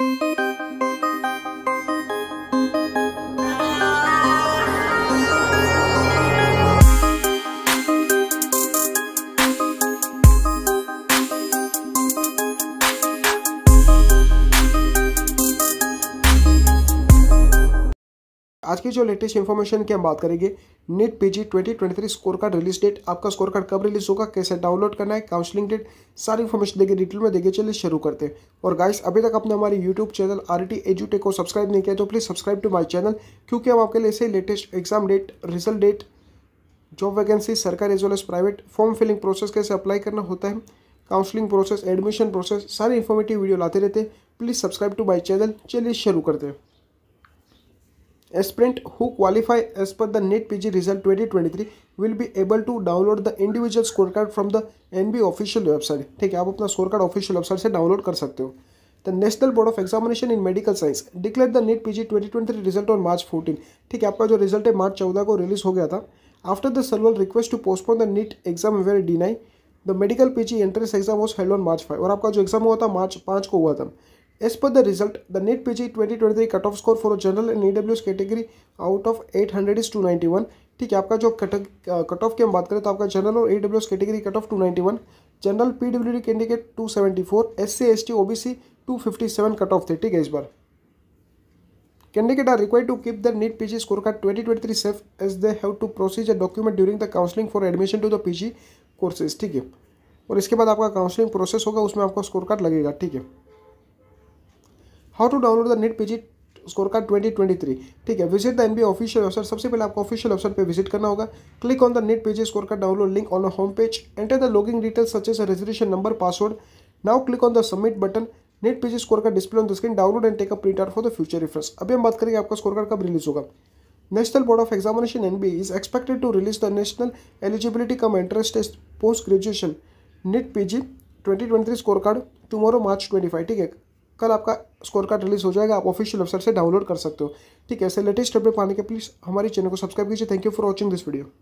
Thank you. आज की जो लेटेस्ट इन्फॉर्मेशन की हम बात करेंगे NEET PG 2023 score card release date आपका स्कोर कार्ड कब रिलीज होगा कैसे डाउनलोड करना है काउंसलिंग डेट सारी इन्फॉर्मेशन देंगे डिटेल में देंगे चलिए शुरू करते हैं और गाइस अभी तक आपने हमारे यूट्यूब चैनल आर टी एजुटेक को सब्सक्राइब नहीं किया तो please subscribe to my channel क्योंकि हम आपके लिए ऐसे latest exam date result date job vacancy सरकारी as well as private form filling process कैसे अप्लाई करना होता है काउंसलिंग प्रोसेस एडमिशन प्रोसेस सारी इन्फॉर्मेटिव वीडियो लाते रहते हैं please subscribe to my channel चलिए शुरू करते हैं aspirant who qualify as per the NET PG result 2023 will be able to download the individual score card from the NB official website ठीक है आप अपना score card official website से download कर सकते हो The National Board of Examination in Medical Science declared the NET PG 2023 result on March 14 ठीक है आपका जो result है मार्च 14 को रिलीज हो गया था After the server request to postpone the NET exam were denied the medical PG entrance exam was held on March 5 और आपका जो exam हुआ था मार्च 5 को हुआ था As per the result, the NEET PG 2023 cutoff score for a general and EWS category out of 800 is 291. ठीक है आपका जो कट ऑफ uh, की हम बात करें तो आपका जनरल और EWS category cut off two ninety one general P PWD candidate 274, SC ST fifty seven cut off थे ठीक है इस बार candidate are required to keep the NEET P G score card three safe as they have to proceed a document during the counselling for admission to the P G courses ठीक है और इसके बाद आपका काउंसलिंग प्रोसेस होगा उसमें आपका score card लगेगा ठीक है how to download the NEET PG score card twenty twenty three ठीक है visit the NB official website सबसे पहले आपको ऑफिशियल वेबसाइट पर विजिट करना होगा click on the NEET PG score card download link on home page enter the in details such as registration number password now click on the submit button NEET PG score का display on the screen download and take a print out for the future reference अभी हम बात करेंगे आपका score card कब release होगा national board of examination N B is expected to release the national eligibility cum entrance test post graduation NEET PG twenty twenty three score card tomorrow March twenty five ठीक है कल आपका score card release हो जाएगा आप official website से download कर सकते हो ठीक है ऐसे लेटेस्ट अपडेट पाने के प्लीज़ हमारे चैनल को सब्सक्राइब कीजिए thank you for watching this video